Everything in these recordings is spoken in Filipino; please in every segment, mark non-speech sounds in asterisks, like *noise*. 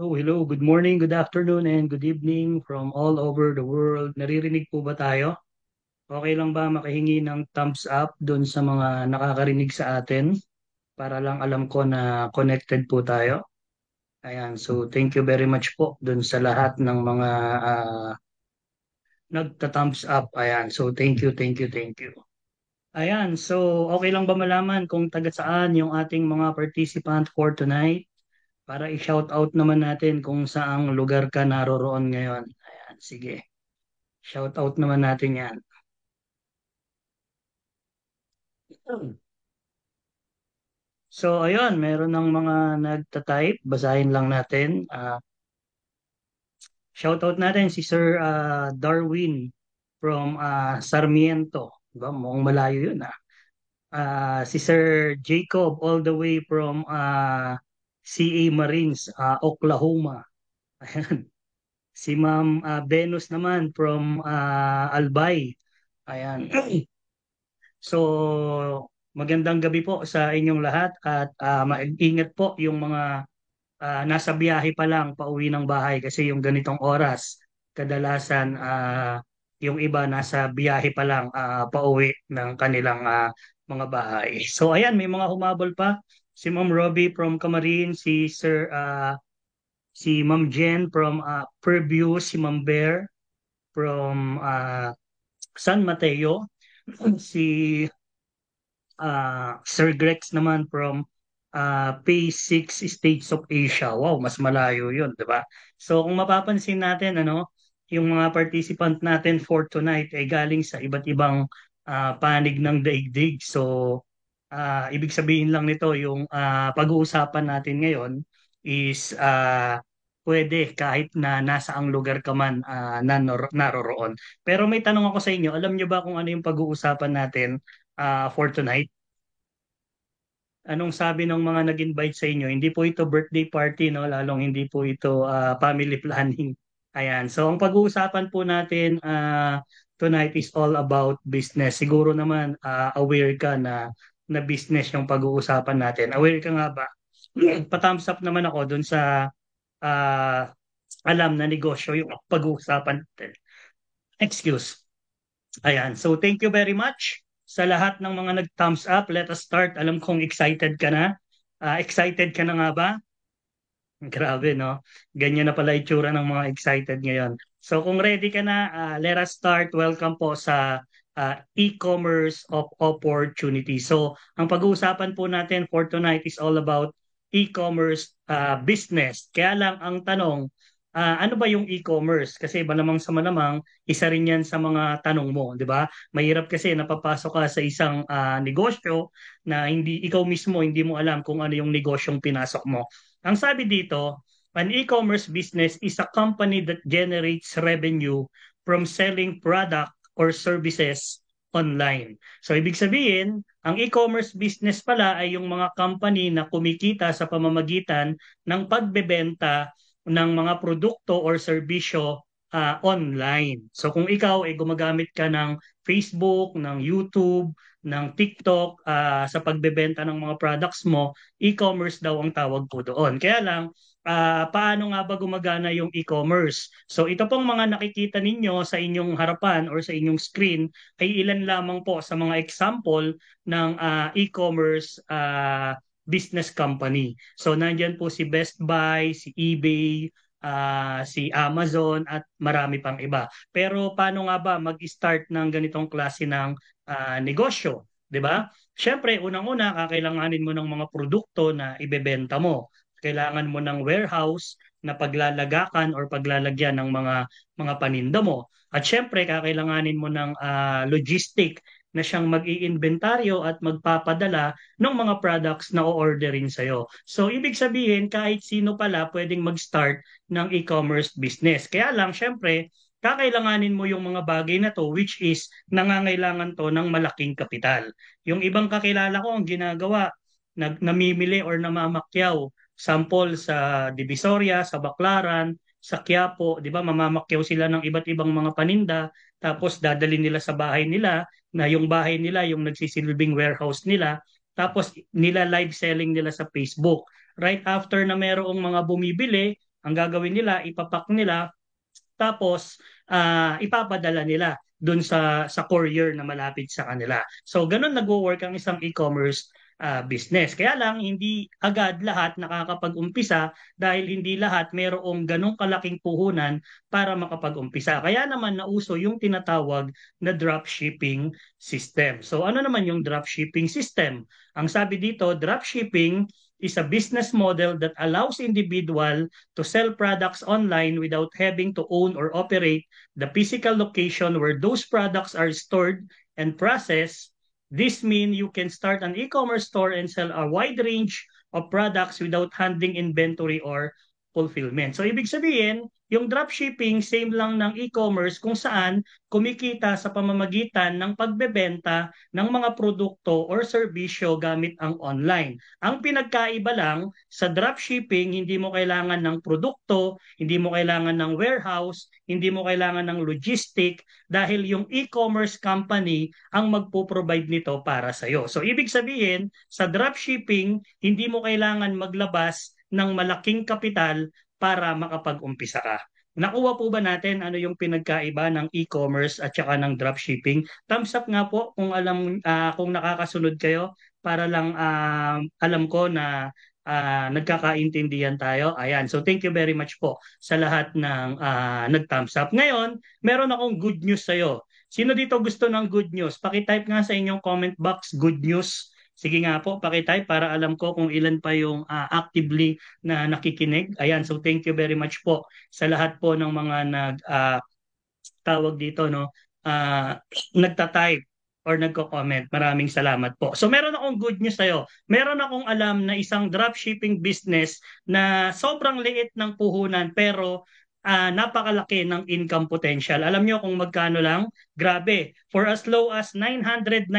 Oh, hello. Good morning, good afternoon, and good evening from all over the world. Naririnig po ba tayo? Okay lang ba makahingi ng thumbs up doon sa mga nakakarinig sa atin? Para lang alam ko na connected po tayo. Ayan, so thank you very much po doon sa lahat ng mga uh, nagta-thumbs up. Ayan, so thank you, thank you, thank you. Ayan, so okay lang ba malaman kung taga saan yung ating mga participant for tonight? para i-shout out naman natin kung saang lugar ka naroroon ngayon. Ayan, sige. Shout out naman natin 'yan. So ayun, meron ng mga nagta-type, basahin lang natin. Uh, ah, shout out natin si Sir uh, Darwin from uh, Sarmiento. Diba? Mukhang malayo yun ah. Uh, si Sir Jacob all the way from uh, CA Marines, uh, Oklahoma. *laughs* Ayan. Si Ma'am uh, Venus naman from uh, Albay. Ayan. *clears throat* So, magandang gabi po sa inyong lahat at uh, mag-ingat po yung mga uh, nasa biyahe pa lang pauwi ng bahay kasi yung ganitong oras kadalasan uh, yung iba nasa biyahe pa lang uh, pauwi ng kanilang uh, mga bahay. So ayan, may mga humabol pa si Ma'am Robbie from Camarin, si Sir uh, si Ma'am Jen from uh, Purview, si Ma'am Bear from uh, San Mateo, *clears throat* si uh, Sir Grex naman from uh, P6 States of Asia. Wow, mas malayo 'yun, 'di ba? So kung mapapansin natin ano, yung mga participant natin for tonight ay galing sa iba't ibang uh, panig ng daigdig. So uh, ibig sabihin lang nito yung uh, pag-uusapan natin ngayon is uh, pwede kahit na nasa ang lugar ka man uh, nanor- naroroon. Pero may tanong ako sa inyo, alam niyo ba kung ano yung pag-uusapan natin uh, for tonight? Anong sabi ng mga nag-invite sa inyo? Hindi po ito birthday party, no? lalong hindi po ito uh, family *laughs* planning. Ayan. So ang pag-uusapan po natin uh, tonight is all about business. Siguro naman uh, aware ka na na business yung pag-uusapan natin. Aware ka nga ba? *clears throat* Pa-thumbs up naman ako dun sa uh, alam na negosyo yung pag-uusapan natin. Excuse. Ayan. So thank you very much sa lahat ng mga nag-thumbs up. Let us start. Alam kong excited ka na. Uh, excited ka na nga ba? Grabe, no? Ganyan na pala itsura ng mga excited ngayon. So kung ready ka na, uh, let us start. Welcome po sa uh, e-commerce of opportunity. So, ang pag-uusapan po natin for tonight is all about e-commerce uh, business. Kaya lang ang tanong, uh, ano ba yung e-commerce? Kasi malamang sa malamang, isa rin yan sa mga tanong mo, di ba? Mahirap kasi napapasok ka sa isang uh, negosyo na hindi ikaw mismo hindi mo alam kung ano yung negosyong pinasok mo. Ang sabi dito, an e-commerce business is a company that generates revenue from selling product or services online. So ibig sabihin, ang e-commerce business pala ay yung mga company na kumikita sa pamamagitan ng pagbebenta ng mga produkto or serbisyo uh, online. So kung ikaw ay eh, gumagamit ka ng Facebook, ng YouTube, ng TikTok uh, sa pagbebenta ng mga products mo, e-commerce daw ang tawag po doon. Kaya lang, uh, paano nga ba gumagana yung e-commerce? So ito pong mga nakikita ninyo sa inyong harapan or sa inyong screen ay ilan lamang po sa mga example ng uh, e-commerce uh, business company. So nandyan po si Best Buy, si eBay, uh, si Amazon at marami pang iba. Pero paano nga ba mag-start ng ganitong klase ng uh, negosyo, 'di ba? Syempre, unang-una kakailanganin mo ng mga produkto na ibebenta mo. Kailangan mo ng warehouse na paglalagakan or paglalagyan ng mga mga paninda mo. At syempre, kakailanganin mo ng uh, logistic na siyang mag-iinventaryo at magpapadala ng mga products na o-orderin sa'yo. So, ibig sabihin, kahit sino pala pwedeng mag-start ng e-commerce business. Kaya lang, syempre, kakailanganin mo yung mga bagay na to which is nangangailangan to ng malaking kapital. Yung ibang kakilala ko ang ginagawa, nag, namimili or namamakyaw sample sa Divisoria, sa Baclaran, sa Quiapo, 'di ba? Mamamakyaw sila ng iba't ibang mga paninda tapos dadalhin nila sa bahay nila na yung bahay nila, yung nagsisilbing warehouse nila, tapos nila live selling nila sa Facebook. Right after na merong mga bumibili, ang gagawin nila, ipapak nila, tapos uh, ipapadala nila doon sa sa courier na malapit sa kanila. So ganun nagwo-work ang isang e-commerce uh, business. Kaya lang hindi agad lahat nakakapag-umpisa dahil hindi lahat merong ganong kalaking puhunan para makapag-umpisa. Kaya naman nauso yung tinatawag na dropshipping system. So ano naman yung dropshipping system? Ang sabi dito, dropshipping is a business model that allows individual to sell products online without having to own or operate the physical location where those products are stored and processed This means you can start an e-commerce store and sell a wide range of products without handling inventory or fulfillment. So ibig sabihin, yung dropshipping same lang ng e-commerce kung saan kumikita sa pamamagitan ng pagbebenta ng mga produkto or serbisyo gamit ang online. Ang pinagkaiba lang sa dropshipping, hindi mo kailangan ng produkto, hindi mo kailangan ng warehouse, hindi mo kailangan ng logistic dahil yung e-commerce company ang magpo-provide nito para sa iyo. So ibig sabihin, sa dropshipping, hindi mo kailangan maglabas ng malaking kapital para makapag-umpisa ka. Nakuha po ba natin ano yung pinagkaiba ng e-commerce at saka ng dropshipping? Thumbs up nga po kung alam uh, kung nakakasunod kayo para lang uh, alam ko na uh, nagkakaintindihan tayo. Ayan. So thank you very much po sa lahat ng uh, nag-thumbs up. Ngayon, meron akong good news sa'yo. Sino dito gusto ng good news? Paki-type nga sa inyong comment box good news Sige nga po, pakitay para alam ko kung ilan pa yung uh, actively na nakikinig. Ayan, so thank you very much po sa lahat po ng mga nag uh, tawag dito no, uh, nagta-type or nagko-comment. Maraming salamat po. So meron akong good news sa'yo. Meron akong alam na isang dropshipping business na sobrang liit ng puhunan pero uh, napakalaki ng income potential. Alam nyo kung magkano lang? Grabe. For as low as 999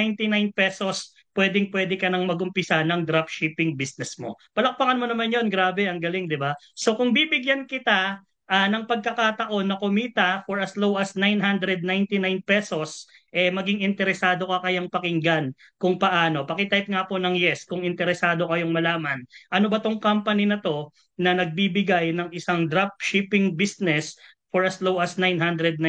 pesos pwedeng-pwede ka nang magumpisa ng dropshipping business mo. Palakpakan mo naman yon grabe, ang galing, di ba? So kung bibigyan kita uh, ng pagkakataon na kumita for as low as 999 pesos, eh maging interesado ka kayang pakinggan kung paano. Pakitype nga po ng yes kung interesado kayong malaman. Ano ba tong company na to na nagbibigay ng isang dropshipping business for as low as 999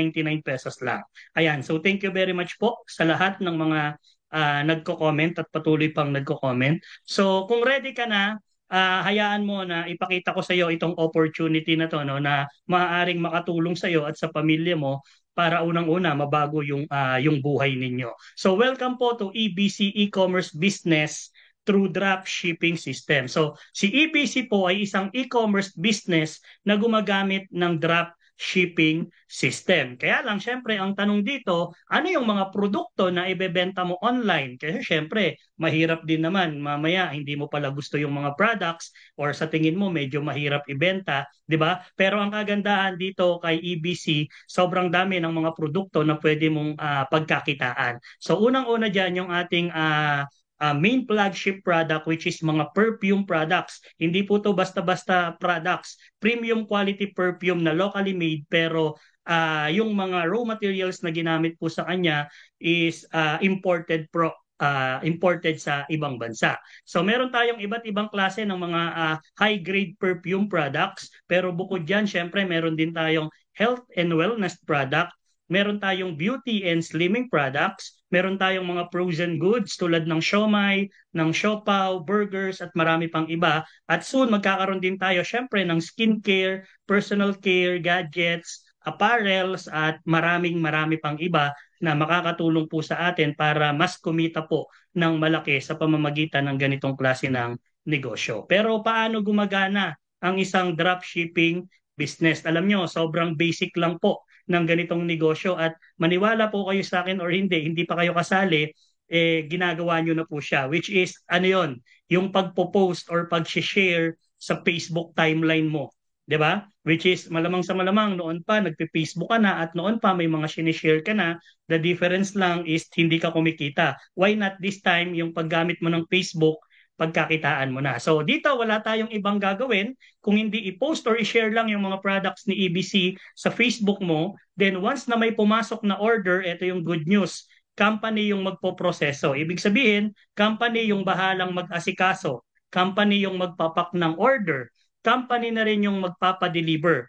pesos lang. Ayan, so thank you very much po sa lahat ng mga uh, nagko-comment at patuloy pang nagko-comment. So kung ready ka na, uh, hayaan mo na ipakita ko sa iyo itong opportunity na to no na maaaring makatulong sa iyo at sa pamilya mo para unang-una mabago yung uh, yung buhay ninyo. So welcome po to EBC e-commerce business through drop shipping system. So si EBC po ay isang e-commerce business na gumagamit ng drop shipping system. Kaya lang syempre ang tanong dito, ano yung mga produkto na ibebenta mo online? Kasi syempre mahirap din naman mamaya hindi mo pala gusto yung mga products or sa tingin mo medyo mahirap ibenta, 'di ba? Pero ang kagandahan dito kay EBC, sobrang dami ng mga produkto na pwede mong uh, pagkakitaan. So unang-una dyan yung ating uh, uh, main flagship product which is mga perfume products. Hindi po to basta-basta products. Premium quality perfume na locally made pero uh, yung mga raw materials na ginamit po sa kanya is uh, imported pro uh, imported sa ibang bansa. So meron tayong iba't ibang klase ng mga uh, high grade perfume products pero bukod diyan syempre meron din tayong health and wellness product meron tayong beauty and slimming products, meron tayong mga frozen goods tulad ng siomay, ng siopaw, burgers at marami pang iba. At soon magkakaroon din tayo syempre ng skincare, personal care, gadgets, apparels at maraming marami pang iba na makakatulong po sa atin para mas kumita po ng malaki sa pamamagitan ng ganitong klase ng negosyo. Pero paano gumagana ang isang dropshipping business? Alam nyo, sobrang basic lang po ng ganitong negosyo at maniwala po kayo sa akin or hindi, hindi pa kayo kasali, eh, ginagawa nyo na po siya. Which is, ano yon Yung pagpo-post or pag-share sa Facebook timeline mo. 'di ba? Which is malamang sa malamang noon pa nagpe-Facebook ka na at noon pa may mga sinishare ka na. The difference lang is hindi ka kumikita. Why not this time yung paggamit mo ng Facebook pagkakitaan mo na. So dito wala tayong ibang gagawin kung hindi i-post or i-share lang yung mga products ni EBC sa Facebook mo. Then once na may pumasok na order, ito yung good news. Company yung magpoproseso. Ibig sabihin, company yung bahalang mag-asikaso. Company yung magpapak ng order. Company na rin yung magpapadeliver.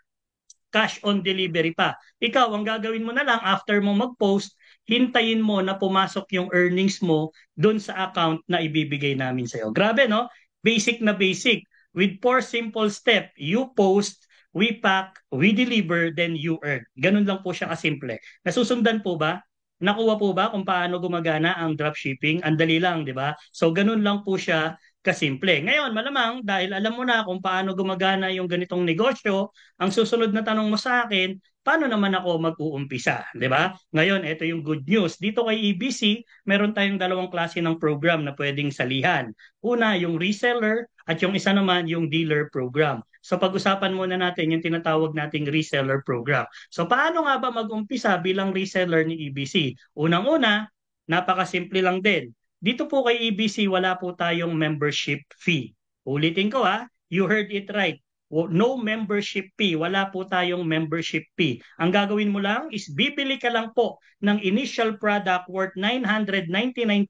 Cash on delivery pa. Ikaw, ang gagawin mo na lang after mo mag-post, hintayin mo na pumasok yung earnings mo doon sa account na ibibigay namin sa'yo. Grabe, no? Basic na basic. With four simple step, you post, we pack, we deliver, then you earn. Ganun lang po siya kasimple. Nasusundan po ba? Nakuha po ba kung paano gumagana ang dropshipping? Ang dali lang, di ba? So, ganun lang po siya kasimple. Ngayon, malamang dahil alam mo na kung paano gumagana yung ganitong negosyo, ang susunod na tanong mo sa akin, paano naman ako mag-uumpisa, 'di ba? Ngayon, ito yung good news. Dito kay EBC, meron tayong dalawang klase ng program na pwedeng salihan. Una, yung reseller at yung isa naman yung dealer program. So pag-usapan muna natin yung tinatawag nating reseller program. So paano nga ba mag-umpisa bilang reseller ni EBC? Unang-una, napakasimple lang din. Dito po kay EBC, wala po tayong membership fee. Ulitin ko ha, you heard it right no membership fee. Wala po tayong membership fee. Ang gagawin mo lang is bibili ka lang po ng initial product worth 999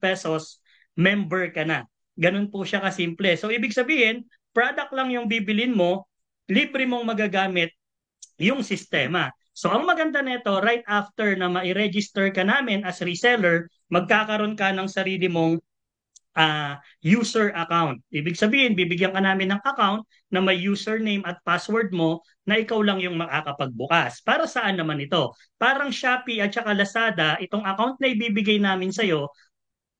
pesos, member ka na. Ganun po siya kasimple. So ibig sabihin, product lang yung bibilin mo, libre mong magagamit yung sistema. So ang maganda nito, right after na ma-register ka namin as reseller, magkakaroon ka ng sarili mong uh, user account. Ibig sabihin, bibigyan ka namin ng account na may username at password mo na ikaw lang yung makakapagbukas. Para saan naman ito? Parang Shopee at saka Lazada, itong account na ibibigay namin sa'yo,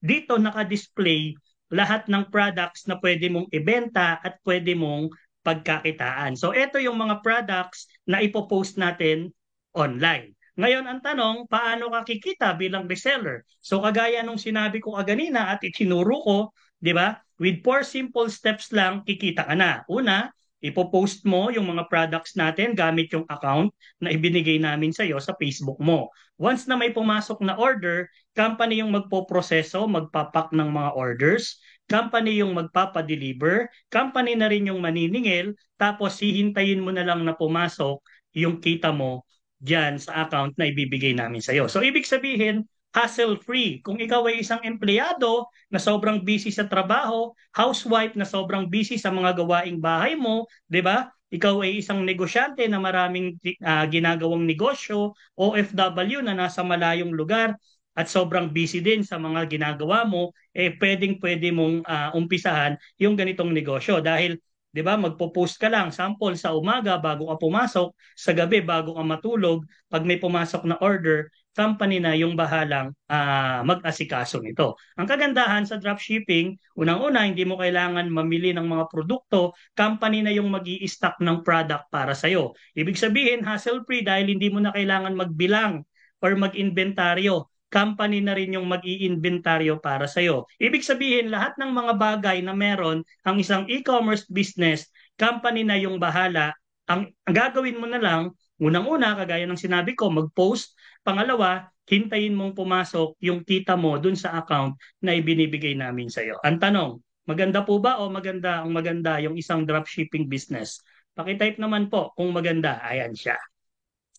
dito nakadisplay lahat ng products na pwede mong ibenta at pwede mong pagkakitaan. So ito yung mga products na ipopost natin online. Ngayon ang tanong, paano ka kikita bilang reseller? So kagaya nung sinabi ko kaganina at itinuro ko, 'di ba? With four simple steps lang kikita ka na. Una, ipo-post mo yung mga products natin gamit yung account na ibinigay namin sa iyo sa Facebook mo. Once na may pumasok na order, company yung magpo-proseso, magpapak ng mga orders, company yung magpapa-deliver, company na rin yung maniningil, tapos hihintayin mo na lang na pumasok yung kita mo dyan sa account na ibibigay namin sa iyo. So ibig sabihin, hassle-free. Kung ikaw ay isang empleyado na sobrang busy sa trabaho, housewife na sobrang busy sa mga gawaing bahay mo, 'di ba? Ikaw ay isang negosyante na maraming uh, ginagawang negosyo, OFW na nasa malayong lugar at sobrang busy din sa mga ginagawa mo, eh pwedeng-pwede mong uh, umpisahan yung ganitong negosyo dahil 'di ba? Magpo-post ka lang sample sa umaga bago ka pumasok, sa gabi bago ka matulog, pag may pumasok na order, company na yung bahalang uh, mag-asikaso nito. Ang kagandahan sa dropshipping, unang-una hindi mo kailangan mamili ng mga produkto, company na yung mag stock ng product para sa'yo. Ibig sabihin, hassle-free dahil hindi mo na kailangan magbilang or mag-inventaryo company na rin yung mag-iinventaryo para sa sa'yo. Ibig sabihin, lahat ng mga bagay na meron ang isang e-commerce business, company na yung bahala. Ang, ang gagawin mo na lang, unang-una, kagaya ng sinabi ko, mag-post. Pangalawa, hintayin mong pumasok yung kita mo dun sa account na ibinibigay namin sa sa'yo. Ang tanong, maganda po ba o maganda ang maganda yung isang dropshipping business? Pakitype naman po kung maganda. Ayan siya.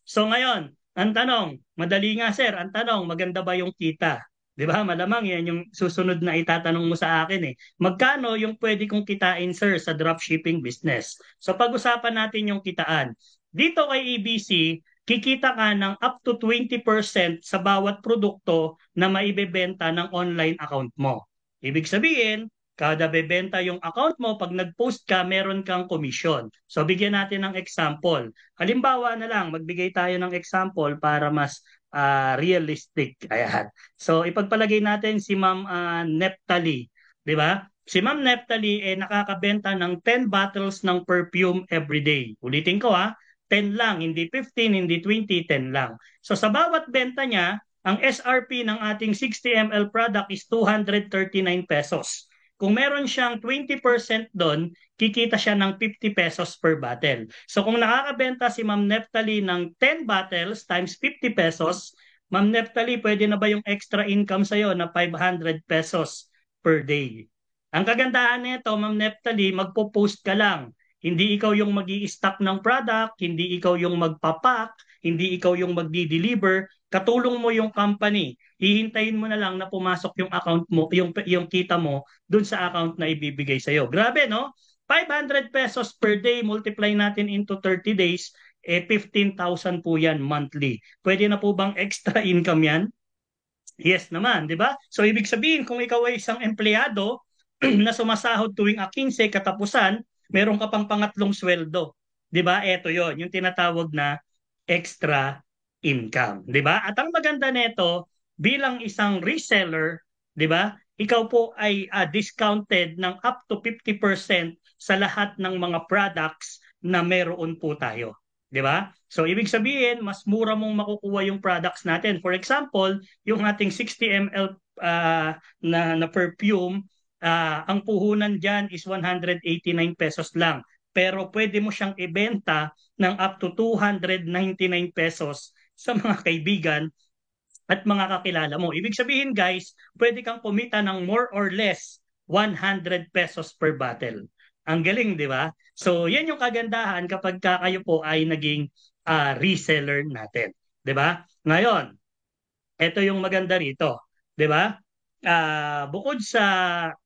So ngayon, ang tanong, madali nga sir, ang tanong, maganda ba yung kita? 'Di ba? Malamang 'yan yung susunod na itatanong mo sa akin eh. Magkano yung pwede kong kitain sir sa dropshipping business? So pag-usapan natin yung kitaan. Dito kay ABC, e kikita ka ng up to 20% sa bawat produkto na maibebenta ng online account mo. Ibig sabihin, Kada bebenta yung account mo, pag nag-post ka, meron kang commission. So bigyan natin ng example. Halimbawa na lang, magbigay tayo ng example para mas uh, realistic. Ayan. So ipagpalagay natin si Ma'am uh, ah, Neptali, 'di ba? Si Ma'am Neptali eh nakakabenta ng 10 bottles ng perfume every day. Ulitin ko ha, ah. 10 lang, hindi 15, hindi 20, 10 lang. So sa bawat benta niya, ang SRP ng ating 60 ml product is 239 pesos. Kung meron siyang 20% doon, kikita siya ng 50 pesos per bottle. So kung nakakabenta si Ma'am Neptali ng 10 bottles times 50 pesos, Ma'am Neptali, pwede na ba yung extra income sa'yo na 500 pesos per day? Ang kagandahan nito, Ma'am Neptali, magpo-post ka lang. Hindi ikaw yung mag stock ng product, hindi ikaw yung magpapak, hindi ikaw yung magdi-deliver, Katulong mo yung company. Hihintayin mo na lang na pumasok yung account mo, yung, yung kita mo doon sa account na ibibigay sa iyo. Grabe, no? 500 pesos per day, multiply natin into 30 days, eh 15,000 po yan monthly. Pwede na po bang extra income yan? Yes naman, di ba? So ibig sabihin, kung ikaw ay isang empleyado *clears throat* na sumasahod tuwing a 15 katapusan, meron ka pang pangatlong sweldo. Di ba? Ito yon yung tinatawag na extra income, 'di ba? At ang maganda nito bilang isang reseller, 'di ba? Ikaw po ay uh, discounted ng up to 50% sa lahat ng mga products na meron po tayo, 'di ba? So ibig sabihin, mas mura mong makukuha yung products natin. For example, yung ating 60 ml uh, na, na perfume, uh, ang puhunan diyan is 189 pesos lang pero pwede mo siyang ibenta ng up to 299 pesos sa mga kaibigan at mga kakilala mo. Ibig sabihin guys, pwede kang kumita ng more or less 100 pesos per bottle. Ang galing, di ba? So, yan yung kagandahan kapag ka kayo po ay naging uh, reseller natin. Di ba? Ngayon, ito yung maganda rito. Di ba? Uh, bukod sa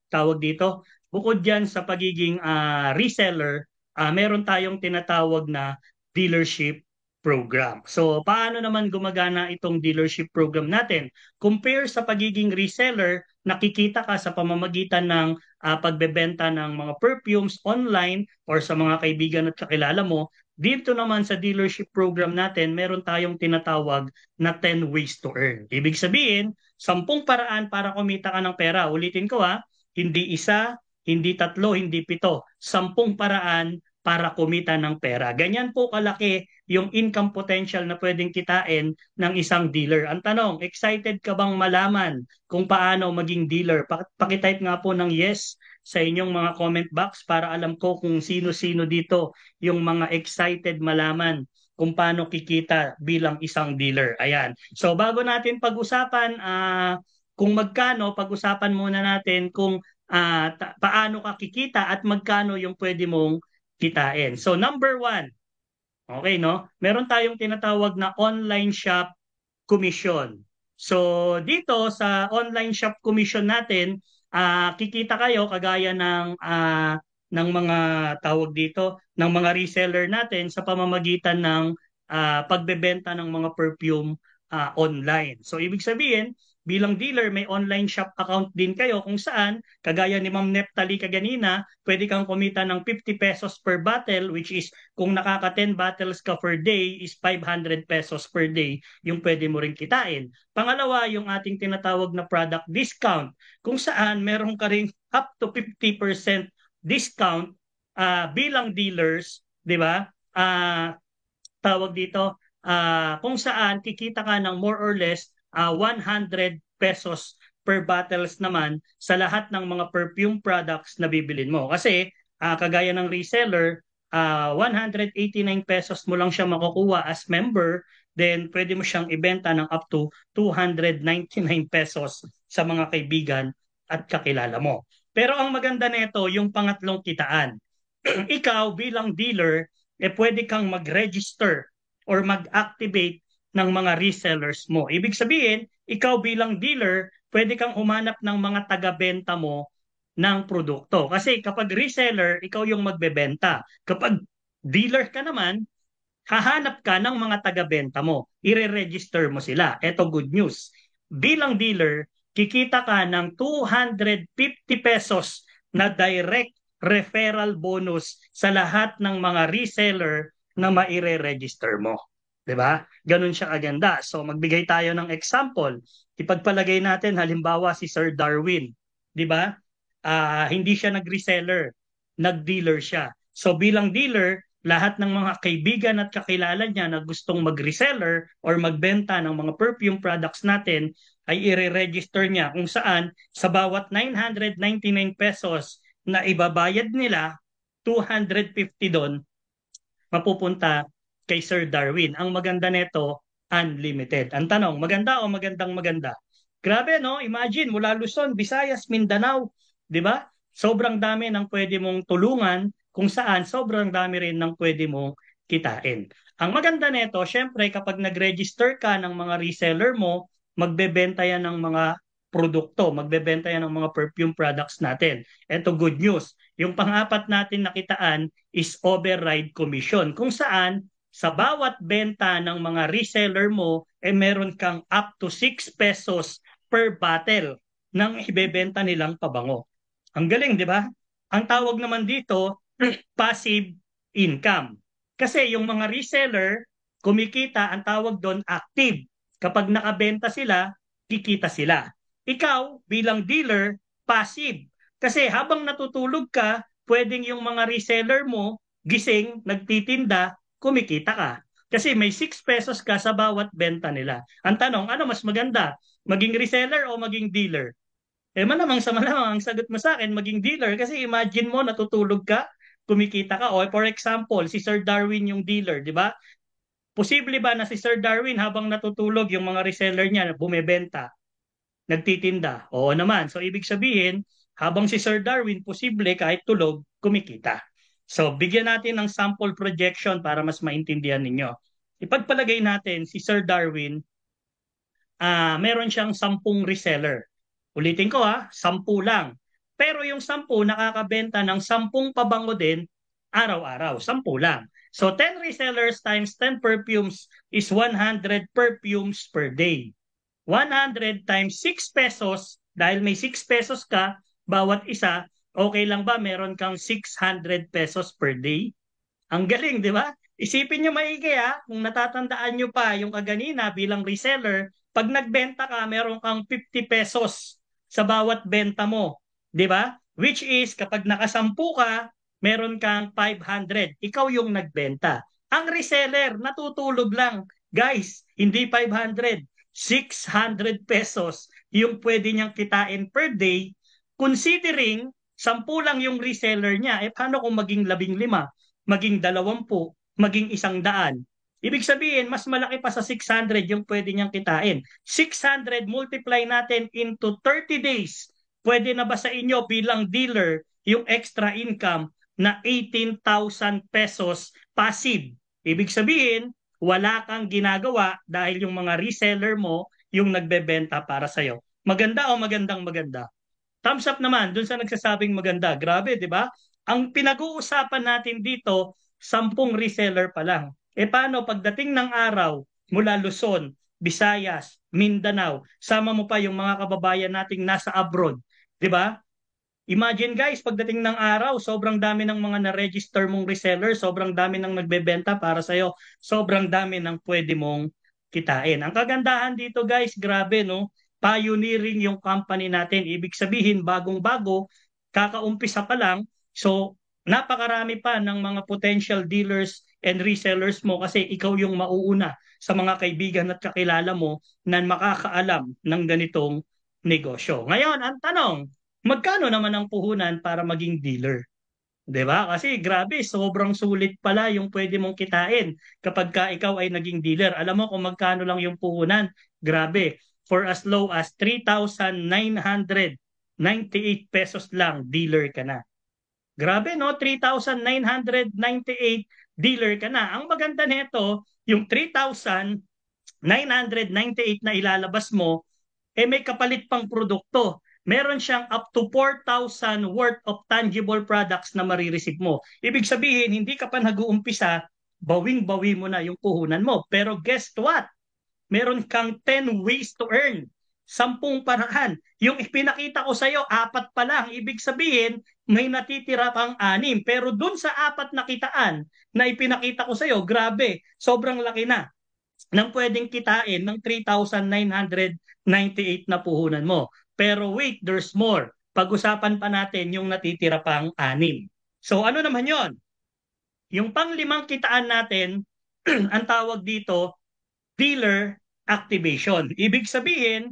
tawag dito, bukod yan sa pagiging uh, reseller, uh, meron tayong tinatawag na dealership program. So paano naman gumagana itong dealership program natin? Compare sa pagiging reseller, nakikita ka sa pamamagitan ng uh, pagbebenta ng mga perfumes online or sa mga kaibigan at kakilala mo. Dito naman sa dealership program natin, meron tayong tinatawag na 10 ways to earn. Ibig sabihin, 10 paraan para kumita ka ng pera. Ulitin ko ha, hindi isa, hindi tatlo, hindi pito. 10 paraan para kumita ng pera. Ganyan po kalaki yung income potential na pwedeng kitain ng isang dealer. Ang tanong, excited ka bang malaman kung paano maging dealer? Pakitype nga po ng yes sa inyong mga comment box para alam ko kung sino-sino dito yung mga excited malaman kung paano kikita bilang isang dealer. Ayan. So bago natin pag-usapan uh, kung magkano, pag-usapan muna natin kung uh, paano ka kikita at magkano yung pwede mong kitain. So number one, okay no, meron tayong tinatawag na online shop commission. So dito sa online shop commission natin, uh, kikita kayo kagaya ng uh, ng mga tawag dito ng mga reseller natin sa pamamagitan ng uh, pagbebenta ng mga perfume uh, online. So ibig sabihin, bilang dealer, may online shop account din kayo kung saan, kagaya ni Ma'am Neptali kaganina, pwede kang kumita ng 50 pesos per battle which is kung nakaka 10 battles ka per day is 500 pesos per day yung pwede mo rin kitain. Pangalawa, yung ating tinatawag na product discount kung saan meron ka rin up to 50% discount uh, bilang dealers, 'di ba? Uh, tawag dito, uh, kung saan kikita ka ng more or less uh, ah, 100 pesos per bottles naman sa lahat ng mga perfume products na bibilin mo. Kasi uh, kagaya ng reseller, uh, ah, 189 pesos mo lang siya makukuha as member, then pwede mo siyang ibenta ng up to 299 pesos sa mga kaibigan at kakilala mo. Pero ang maganda nito, yung pangatlong kitaan. *clears throat* Ikaw bilang dealer, eh pwede kang mag-register or mag-activate ng mga resellers mo. Ibig sabihin, ikaw bilang dealer, pwede kang humanap ng mga taga-benta mo ng produkto. Kasi kapag reseller, ikaw yung magbebenta. Kapag dealer ka naman, hahanap ka ng mga taga-benta mo. Ire-register mo sila. Ito good news. Bilang dealer, kikita ka ng 250 pesos na direct referral bonus sa lahat ng mga reseller na maire-register mo. 'Di ba? Ganun siya kaganda. So magbigay tayo ng example. Ipagpalagay natin halimbawa si Sir Darwin, 'di ba? Uh, hindi siya nagreseller, nagdealer siya. So bilang dealer, lahat ng mga kaibigan at kakilala niya na gustong magreseller or magbenta ng mga perfume products natin ay ire register niya kung saan sa bawat 999 pesos na ibabayad nila, 250 doon mapupunta kay Sir Darwin. Ang maganda nito, unlimited. Ang tanong, maganda o magandang maganda? Grabe no, imagine mula Luzon, Visayas, Mindanao, 'di ba? Sobrang dami ng pwede mong tulungan kung saan sobrang dami rin ng pwede mong kitain. Ang maganda nito, syempre kapag nag-register ka ng mga reseller mo, magbebenta yan ng mga produkto, magbebenta yan ng mga perfume products natin. Ito good news. Yung pang-apat natin nakitaan is override commission kung saan sa bawat benta ng mga reseller mo, eh meron kang up to 6 pesos per bottle ng ibebenta nilang pabango. Ang galing, di ba? Ang tawag naman dito, *clears throat* passive income. Kasi yung mga reseller, kumikita, ang tawag doon, active. Kapag nakabenta sila, kikita sila. Ikaw, bilang dealer, passive. Kasi habang natutulog ka, pwedeng yung mga reseller mo, gising, nagtitinda, kumikita ka. Kasi may 6 pesos ka sa bawat benta nila. Ang tanong, ano mas maganda? Maging reseller o maging dealer? Eh malamang sa malamang ang sagot mo sa akin, maging dealer. Kasi imagine mo, natutulog ka, kumikita ka. O for example, si Sir Darwin yung dealer, di ba? Posible ba na si Sir Darwin habang natutulog yung mga reseller niya bumebenta, nagtitinda? Oo naman. So ibig sabihin, habang si Sir Darwin posible kahit tulog, kumikita. So bigyan natin ng sample projection para mas maintindihan ninyo. Ipagpalagay natin si Sir Darwin, uh, meron siyang sampung reseller. Ulitin ko ha, sampu lang. Pero yung sampu nakakabenta ng sampung pabango din araw-araw, sampu lang. So 10 resellers times 10 perfumes is 100 perfumes per day. 100 times 6 pesos, dahil may 6 pesos ka, bawat isa, okay lang ba meron kang 600 pesos per day? Ang galing, di ba? Isipin nyo maigi ha, ah. kung natatandaan nyo pa yung kaganina bilang reseller, pag nagbenta ka, meron kang 50 pesos sa bawat benta mo. Di ba? Which is, kapag nakasampu ka, meron kang 500. Ikaw yung nagbenta. Ang reseller, natutulog lang. Guys, hindi 500. 600 pesos yung pwede niyang kitain per day considering sampu lang yung reseller niya, eh paano kung maging labing lima, maging dalawampu, maging isang daan? Ibig sabihin, mas malaki pa sa 600 yung pwede niyang kitain. 600 multiply natin into 30 days. Pwede na ba sa inyo bilang dealer yung extra income na 18,000 pesos passive? Ibig sabihin, wala kang ginagawa dahil yung mga reseller mo yung nagbebenta para sa'yo. Maganda o magandang maganda? Thumbs up naman dun sa nagsasabing maganda. Grabe, 'di ba? Ang pinag-uusapan natin dito, 10 reseller pa lang. E paano pagdating ng araw mula Luzon, Visayas, Mindanao, sama mo pa yung mga kababayan nating nasa abroad, 'di ba? Imagine guys, pagdating ng araw, sobrang dami ng mga na-register mong reseller, sobrang dami ng nagbebenta para sa'yo, sobrang dami ng pwede mong kitain. Ang kagandahan dito guys, grabe no, pioneering yung company natin. Ibig sabihin, bagong-bago, kakaumpisa pa lang. So, napakarami pa ng mga potential dealers and resellers mo kasi ikaw yung mauuna sa mga kaibigan at kakilala mo na makakaalam ng ganitong negosyo. Ngayon, ang tanong, magkano naman ang puhunan para maging dealer? 'Di ba? Kasi grabe, sobrang sulit pala yung pwede mong kitain kapag ka ikaw ay naging dealer. Alam mo kung magkano lang yung puhunan? Grabe for as low as 3,998 pesos lang, dealer ka na. Grabe no, 3,998 dealer ka na. Ang maganda nito, yung 3,998 na ilalabas mo, eh may kapalit pang produkto. Meron siyang up to 4,000 worth of tangible products na marireceive mo. Ibig sabihin, hindi ka pa nag-uumpisa, bawing-bawi mo na yung puhunan mo. Pero guess what? meron kang 10 ways to earn. Sampung paraan. Yung ipinakita ko sa'yo, apat pa lang. Ibig sabihin, may natitira pang anim. Pero dun sa apat na kitaan na ipinakita ko sa'yo, grabe, sobrang laki na ng pwedeng kitain ng 3,998 na puhunan mo. Pero wait, there's more. Pag-usapan pa natin yung natitira pang anim. So ano naman yon? Yung panglimang kitaan natin, *clears throat* ang tawag dito dealer activation. Ibig sabihin,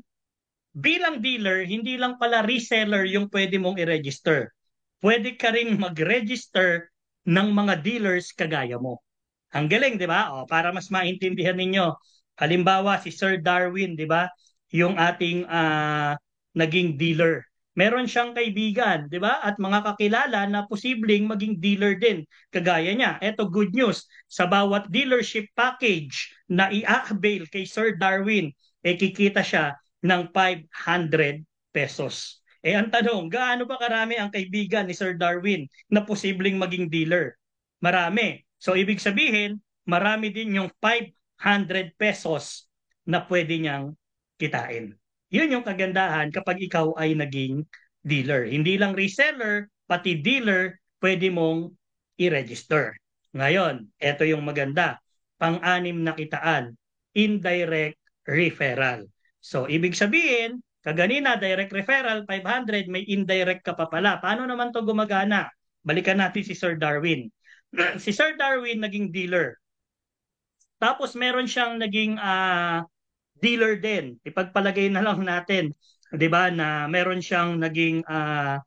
bilang dealer, hindi lang pala reseller yung pwede mong i-register. Pwede ka rin mag-register ng mga dealers kagaya mo. Ang galing, di ba? O, para mas maintindihan ninyo, halimbawa si Sir Darwin, di ba? Yung ating uh, naging dealer meron siyang kaibigan, 'di ba? At mga kakilala na posibleng maging dealer din kagaya niya. Ito good news. Sa bawat dealership package na i-avail kay Sir Darwin, eh kikita siya ng 500 pesos. Eh ang tanong, gaano ba karami ang kaibigan ni Sir Darwin na posibleng maging dealer? Marami. So ibig sabihin, marami din yung 500 pesos na pwede niyang kitain. Yun yung kagandahan kapag ikaw ay naging dealer. Hindi lang reseller, pati dealer, pwede mong i-register. Ngayon, ito yung maganda. Pang-anim na kitaan, indirect referral. So, ibig sabihin, kaganina, direct referral, 500, may indirect ka pa pala. Paano naman to gumagana? Balikan natin si Sir Darwin. *clears throat* si Sir Darwin naging dealer. Tapos meron siyang naging uh, dealer din. Ipagpalagay na lang natin, 'di ba, na meron siyang naging uh,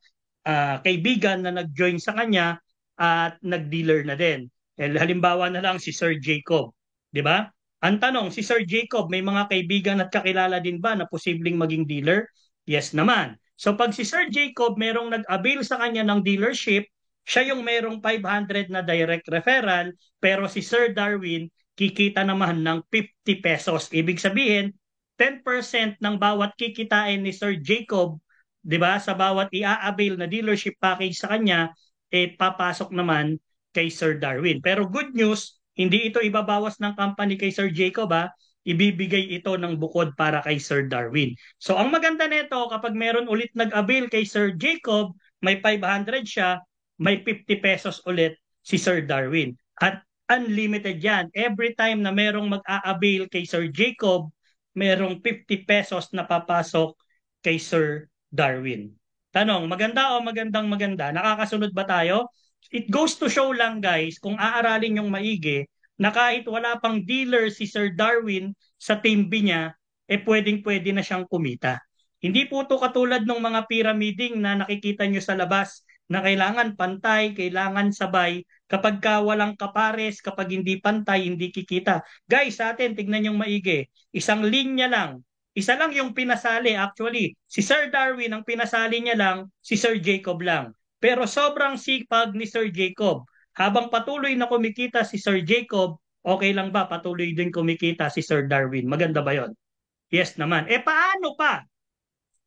uh, kaibigan na nag-join sa kanya at nag-dealer na din. Eh, halimbawa na lang si Sir Jacob, 'di ba? Ang tanong, si Sir Jacob may mga kaibigan at kakilala din ba na posibleng maging dealer? Yes naman. So pag si Sir Jacob merong nag-avail sa kanya ng dealership, siya yung merong 500 na direct referral pero si Sir Darwin kikita naman ng 50 pesos. Ibig sabihin, 10% ng bawat kikitain ni Sir Jacob, 'di ba, sa bawat i-avail na dealership package sa kanya, eh papasok naman kay Sir Darwin. Pero good news, hindi ito ibabawas ng company kay Sir Jacob ha. Ibibigay ito ng bukod para kay Sir Darwin. So ang maganda nito kapag meron ulit nag-avail kay Sir Jacob, may 500 siya, may 50 pesos ulit si Sir Darwin. At unlimited yan. Every time na merong mag-a-avail kay Sir Jacob, merong 50 pesos na papasok kay Sir Darwin. Tanong, maganda o magandang maganda? Nakakasunod ba tayo? It goes to show lang guys, kung aaralin yung maigi, na kahit wala pang dealer si Sir Darwin sa team B niya, eh pwedeng-pwede na siyang kumita. Hindi po ito katulad ng mga pyramiding na nakikita nyo sa labas na kailangan pantay, kailangan sabay, Kapag ka walang kapares, kapag hindi pantay, hindi kikita. Guys, sa atin, tignan yung maigi. Isang linya lang. Isa lang yung pinasali actually. Si Sir Darwin, ang pinasali niya lang, si Sir Jacob lang. Pero sobrang sipag ni Sir Jacob. Habang patuloy na kumikita si Sir Jacob, okay lang ba patuloy din kumikita si Sir Darwin? Maganda ba yon? Yes naman. E paano pa?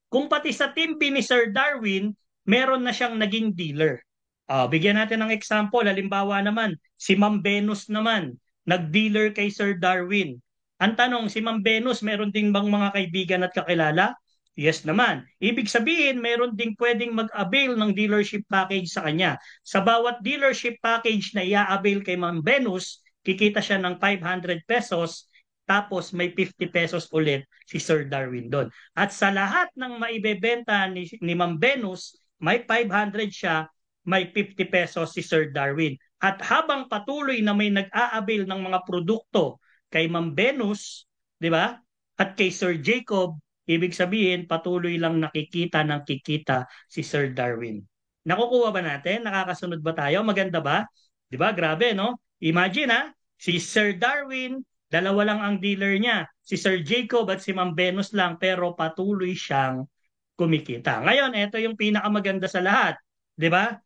Kung pati sa timpi ni Sir Darwin, meron na siyang naging dealer. Uh, bigyan natin ng example, halimbawa naman, si Ma'am Venus naman, nag-dealer kay Sir Darwin. Ang tanong, si Ma'am Venus, meron ding bang mga kaibigan at kakilala? Yes naman. Ibig sabihin, meron ding pwedeng mag-avail ng dealership package sa kanya. Sa bawat dealership package na i-avail kay Ma'am Venus, kikita siya ng 500 pesos tapos may 50 pesos ulit si Sir Darwin doon. At sa lahat ng maibebenta ni, ni Ma'am Venus, may 500 siya may 50 pesos si Sir Darwin. At habang patuloy na may nag-aabil ng mga produkto kay Ma'am Venus, 'di ba? At kay Sir Jacob, ibig sabihin patuloy lang nakikita ng kikita si Sir Darwin. Nakukuha ba natin? Nakakasunod ba tayo? Maganda ba? 'Di ba? Grabe, no? Imagine ha, si Sir Darwin, dalawa lang ang dealer niya, si Sir Jacob at si Ma'am Venus lang pero patuloy siyang kumikita. Ngayon, ito yung pinakamaganda sa lahat, 'di ba?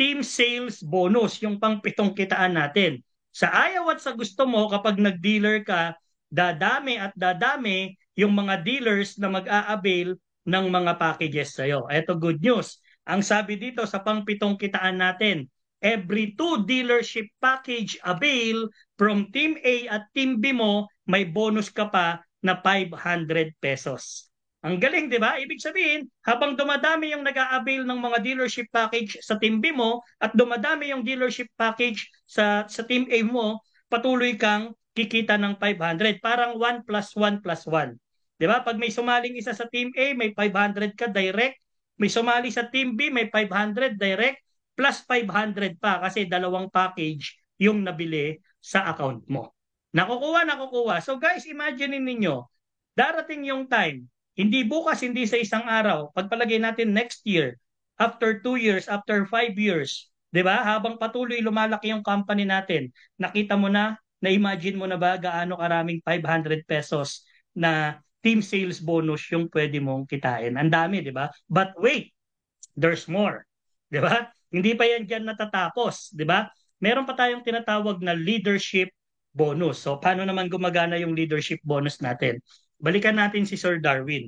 team sales bonus, yung pangpitong kitaan natin. Sa ayaw at sa gusto mo, kapag nag-dealer ka, dadami at dadami yung mga dealers na mag-a-avail ng mga packages sa'yo. Ito good news. Ang sabi dito sa pangpitong kitaan natin, every two dealership package avail from Team A at Team B mo, may bonus ka pa na 500 pesos. Ang galing, di ba? Ibig sabihin, habang dumadami yung nag-a-avail ng mga dealership package sa Team B mo at dumadami yung dealership package sa, sa Team A mo, patuloy kang kikita ng 500. Parang 1 plus 1 plus 1. Di ba? Pag may sumaling isa sa Team A, may 500 ka direct. May sumali sa Team B, may 500 direct plus 500 pa kasi dalawang package yung nabili sa account mo. Nakukuha, nakukuha. So guys, imagine ninyo, darating yung time hindi bukas, hindi sa isang araw. Pagpalagay natin next year, after two years, after five years, di ba? Habang patuloy lumalaki yung company natin, nakita mo na, na-imagine mo na ba gaano karaming 500 pesos na team sales bonus yung pwede mong kitain. Ang dami, di ba? But wait, there's more. Di ba? Hindi pa yan dyan natatapos, di ba? Meron pa tayong tinatawag na leadership bonus. So paano naman gumagana yung leadership bonus natin? balikan natin si Sir Darwin.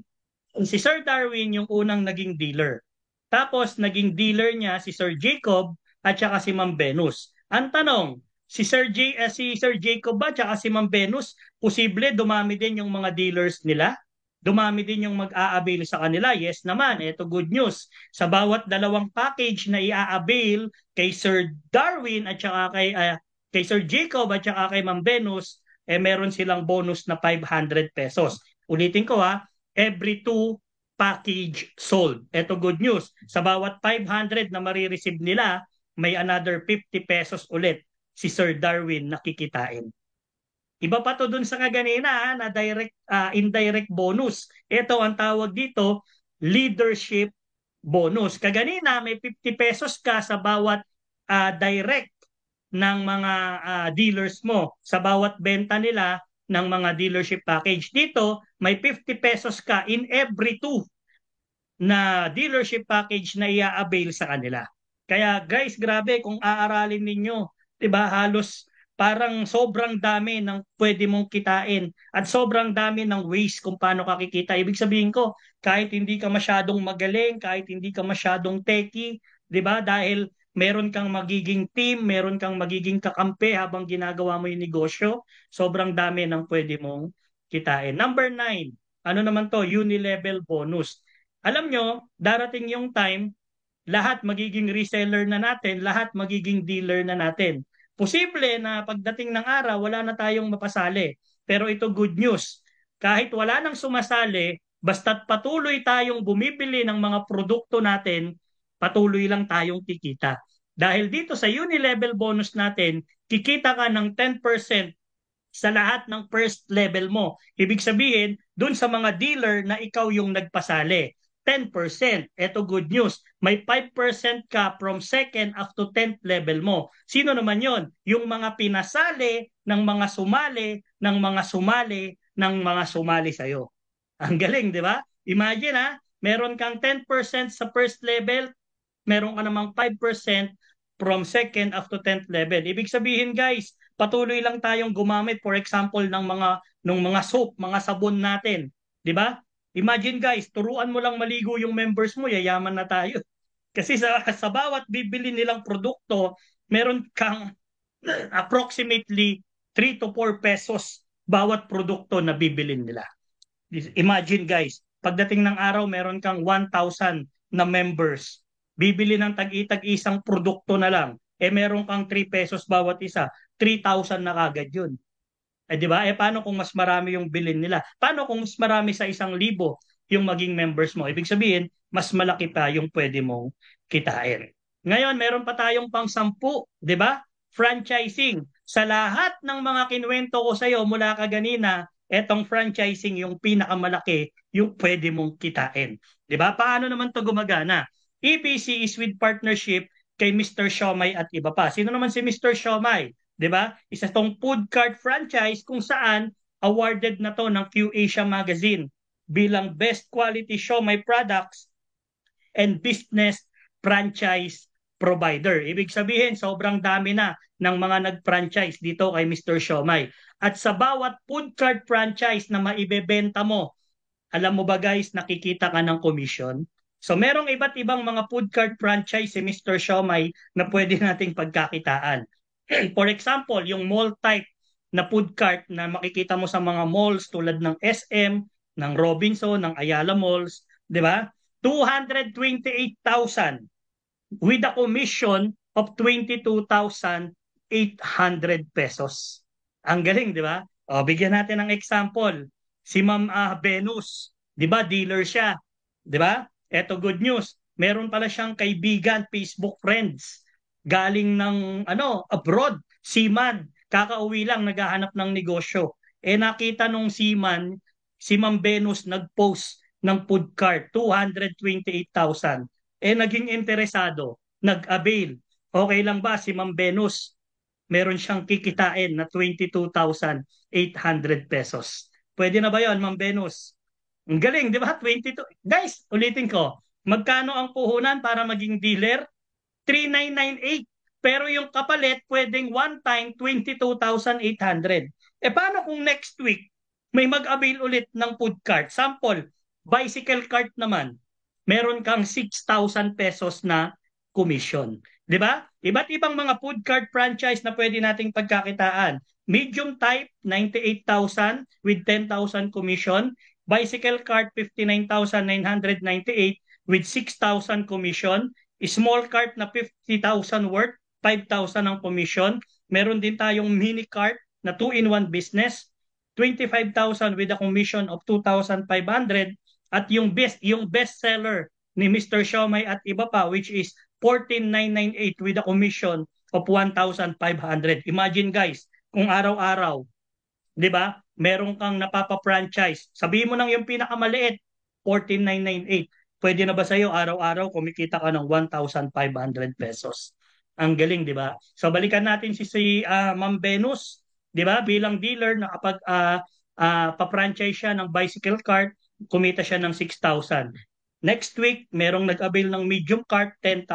Si Sir Darwin yung unang naging dealer. Tapos naging dealer niya si Sir Jacob at saka si Ma'am Venus. Ang tanong, si Sir J uh, si Sir Jacob ba at saka si Ma'am Venus, posible dumami din yung mga dealers nila? Dumami din yung mag-a-avail sa kanila. Yes naman, ito good news. Sa bawat dalawang package na i-a-avail kay Sir Darwin at saka kay uh, kay Sir Jacob at saka kay Ma'am Venus, eh meron silang bonus na 500 pesos. Ulitin ko ha, every two package sold. Ito good news. Sa bawat 500 na marireceive nila, may another 50 pesos ulit si Sir Darwin nakikitain. Iba pa to dun sa kaganina ha, na direct uh, indirect bonus. Ito ang tawag dito, leadership bonus. Kaganina may 50 pesos ka sa bawat uh, direct ng mga uh, dealers mo sa bawat benta nila ng mga dealership package. Dito, may 50 pesos ka in every two na dealership package na ia avail sa kanila. Kaya guys, grabe kung aaralin ninyo, 'di ba? Halos parang sobrang dami ng pwede mong kitain at sobrang dami ng ways kung paano ka kikita. Ibig sabihin ko, kahit hindi ka masyadong magaling, kahit hindi ka masyadong techy, 'di ba? Dahil meron kang magiging team, meron kang magiging kakampi habang ginagawa mo yung negosyo, sobrang dami ng pwede mong kitain. Number nine, ano naman to? Unilevel bonus. Alam nyo, darating yung time, lahat magiging reseller na natin, lahat magiging dealer na natin. Posible na pagdating ng araw, wala na tayong mapasali. Pero ito good news. Kahit wala nang sumasali, basta't patuloy tayong bumibili ng mga produkto natin, patuloy lang tayong kikita. Dahil dito sa unilevel bonus natin, kikita ka ng 10% sa lahat ng first level mo. Ibig sabihin, dun sa mga dealer na ikaw yung nagpasali. 10%. Ito good news. May 5% ka from second up to 10th level mo. Sino naman yon? Yung mga pinasali ng mga sumali, ng mga sumali, ng mga sumali sa'yo. Ang galing, di ba? Imagine ha, meron kang 10% sa first level, meron ka namang 5% from second up to 10th level. Ibig sabihin guys, patuloy lang tayong gumamit for example ng mga ng mga soap, mga sabon natin, 'di ba? Imagine guys, turuan mo lang maligo yung members mo, yayaman na tayo. *laughs* Kasi sa, sa bawat bibili nilang produkto, meron kang *clears throat* approximately 3 to 4 pesos bawat produkto na bibilin nila. Imagine guys, pagdating ng araw meron kang 1,000 na members bibili ng tag-itag isang produkto na lang, eh meron kang 3 pesos bawat isa, 3,000 na kagad yun. Eh di ba? Eh paano kung mas marami yung bilin nila? Paano kung mas marami sa isang libo yung maging members mo? Ibig sabihin, mas malaki pa yung pwede mong kitain. Ngayon, meron pa tayong pang sampu, di ba? Franchising. Sa lahat ng mga kinwento ko sa'yo mula kaganina, etong franchising yung pinakamalaki yung pwede mong kitain. Di ba? Paano naman to gumagana? EPC is with partnership kay Mr. Shomai at iba pa. Sino naman si Mr. Shomai? 'Di ba? Isa tong food cart franchise kung saan awarded na to ng Q Asia Magazine bilang best quality Shomai products and business franchise provider. Ibig sabihin, sobrang dami na ng mga nag-franchise dito kay Mr. Shomai. At sa bawat food cart franchise na maibebenta mo, alam mo ba guys, nakikita ka ng commission? So merong iba't ibang mga food cart franchise si Mr. Shomai na pwede nating pagkakitaan. *clears throat* For example, yung mall type na food cart na makikita mo sa mga malls tulad ng SM, ng Robinson, ng Ayala Malls, 'di ba? 228,000 with a commission of 22,800 pesos. Ang galing, 'di ba? O, bigyan natin ng example. Si Ma'am uh, Venus, 'di ba? Dealer siya, 'di ba? Eto good news, meron pala siyang kaibigan, Facebook friends, galing ng ano, abroad, seaman, kakauwi lang, naghahanap ng negosyo. Eh nakita nung seaman, si Ma'am Venus nag-post ng food cart, 228,000. Eh naging interesado, nag-avail. Okay lang ba si Ma'am Venus? Meron siyang kikitain na 22,800 pesos. Pwede na ba yon Ma'am Venus? Ang galing, di ba? 22. Guys, ulitin ko. Magkano ang puhunan para maging dealer? 3998. Pero yung kapalit, pwedeng one time 22,800. E paano kung next week, may mag-avail ulit ng food cart? Sample, bicycle cart naman. Meron kang 6,000 pesos na commission. Di ba? Iba't ibang mga food cart franchise na pwede nating pagkakitaan. Medium type, 98,000 with 10,000 commission bicycle cart 59,998 with 6,000 commission, small cart na 50,000 worth, 5,000 ang commission. Meron din tayong mini cart na 2-in-1 business, 25,000 with a commission of 2,500 at yung best yung best seller ni Mr. Shomai at iba pa which is 14998 with a commission of 1,500. Imagine guys, kung araw-araw, 'di ba? meron kang napapa-franchise, sabihin mo nang yung pinakamaliit, 14998. Pwede na ba sa'yo araw-araw kumikita ka ng 1,500 pesos? Ang galing, di ba? So balikan natin si, si uh, Ma'am Venus, di ba? Bilang dealer na kapag uh, ah, uh, ah, pa-franchise siya ng bicycle cart, kumita siya ng 6,000. Next week, merong nag-avail ng medium cart, 10,000.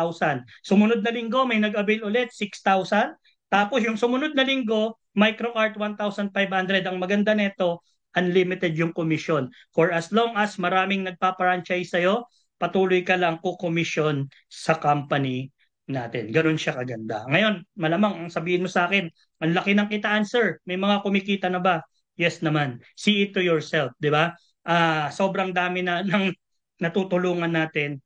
Sumunod na linggo, may nag-avail ulit, 6,000. Tapos yung sumunod na linggo, microcard 1,500 ang maganda nito, unlimited yung commission. For as long as maraming nagpa-franchise sa'yo, patuloy ka lang kukomisyon sa company natin. Ganun siya kaganda. Ngayon, malamang ang sabihin mo sa akin, ang laki ng kitaan sir, may mga kumikita na ba? Yes naman. See it to yourself, di ba? Uh, sobrang dami na *laughs* ng natutulungan natin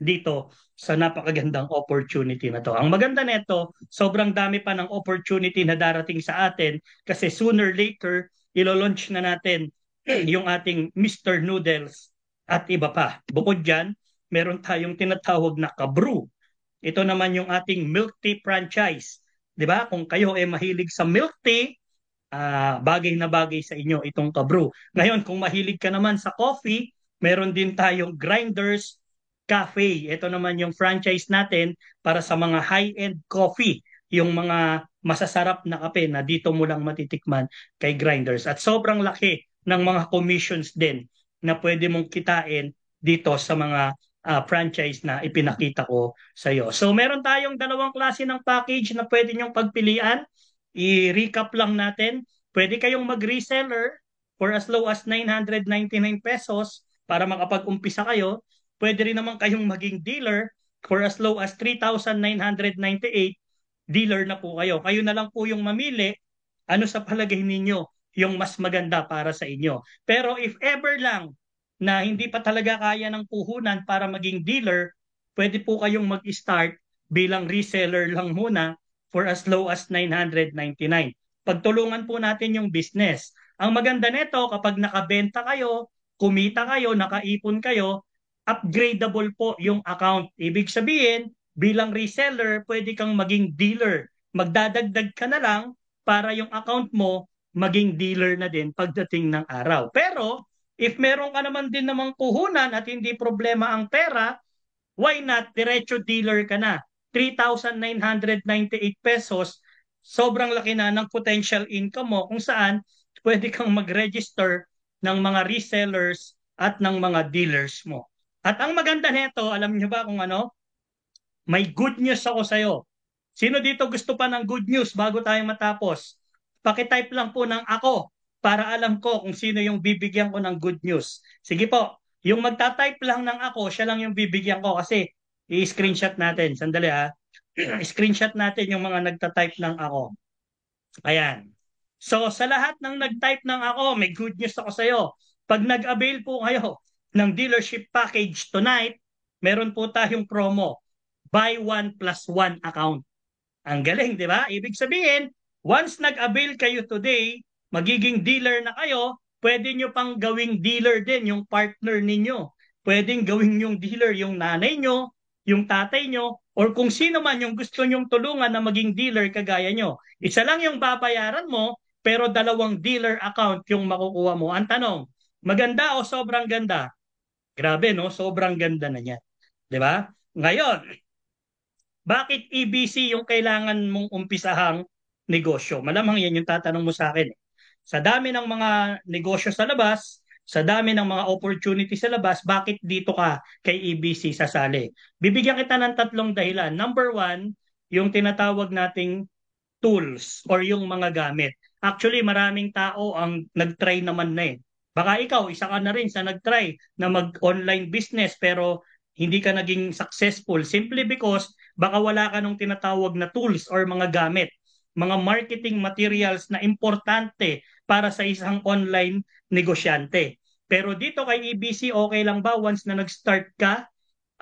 dito sa napakagandang opportunity na to. Ang maganda nito, sobrang dami pa ng opportunity na darating sa atin kasi sooner later, ilo-launch na natin *clears throat* yung ating Mr. Noodles at iba pa. Bukod dyan, meron tayong tinatawag na kabrew. Ito naman yung ating milk tea franchise. 'Di ba? Kung kayo ay mahilig sa milk tea, uh, bagay na bagay sa inyo itong kabrew. Ngayon, kung mahilig ka naman sa coffee, meron din tayong grinders Cafe. Ito naman yung franchise natin para sa mga high-end coffee, yung mga masasarap na kape na dito mo lang matitikman kay Grinders. At sobrang laki ng mga commissions din na pwede mong kitain dito sa mga uh, franchise na ipinakita ko sa iyo. So meron tayong dalawang klase ng package na pwede niyong pagpilian. I-recap lang natin. Pwede kayong mag-reseller for as low as 999 pesos para makapag-umpisa kayo pwede rin naman kayong maging dealer for as low as 3,998 dealer na po kayo. Kayo na lang po yung mamili ano sa palagay ninyo yung mas maganda para sa inyo. Pero if ever lang na hindi pa talaga kaya ng puhunan para maging dealer, pwede po kayong mag-start bilang reseller lang muna for as low as 999. Pagtulungan po natin yung business. Ang maganda nito kapag nakabenta kayo, kumita kayo, nakaipon kayo, upgradable po yung account. Ibig sabihin, bilang reseller, pwede kang maging dealer. Magdadagdag ka na lang para yung account mo maging dealer na din pagdating ng araw. Pero if meron ka naman din namang kuhunan at hindi problema ang pera, why not diretso dealer ka na? 3,998 pesos, sobrang laki na ng potential income mo kung saan pwede kang mag-register ng mga resellers at ng mga dealers mo. At ang maganda nito, alam niyo ba kung ano? May good news ako sa iyo. Sino dito gusto pa ng good news bago tayo matapos? Paki-type lang po ng ako para alam ko kung sino yung bibigyan ko ng good news. Sige po, yung magta-type lang ng ako, siya lang yung bibigyan ko kasi i-screenshot natin. Sandali ha. *clears throat* screenshot natin yung mga nagta-type ng ako. Ayan. So sa lahat ng nag-type ng ako, may good news ako sa iyo. Pag nag-avail po kayo ng dealership package tonight, meron po tayong promo. Buy one plus one account. Ang galing, di ba? Ibig sabihin, once nag-avail kayo today, magiging dealer na kayo, pwede nyo pang gawing dealer din yung partner ninyo. Pwedeng gawing yung dealer yung nanay nyo, yung tatay nyo, or kung sino man yung gusto nyong tulungan na maging dealer kagaya nyo. Isa lang yung babayaran mo, pero dalawang dealer account yung makukuha mo. Ang tanong, maganda o sobrang ganda? Grabe, no? Sobrang ganda na niya. 'Di ba? Ngayon, bakit EBC yung kailangan mong umpisahang negosyo? Malamang 'yan yung tatanong mo sa akin. Eh. Sa dami ng mga negosyo sa labas, sa dami ng mga opportunity sa labas, bakit dito ka kay EBC sasali? Bibigyan kita ng tatlong dahilan. Number one, yung tinatawag nating tools or yung mga gamit. Actually, maraming tao ang nag-try naman na eh Baka ikaw, isa ka na rin sa nag-try na mag-online business pero hindi ka naging successful simply because baka wala ka nung tinatawag na tools or mga gamit, mga marketing materials na importante para sa isang online negosyante. Pero dito kay EBC, okay lang ba once na nag-start ka,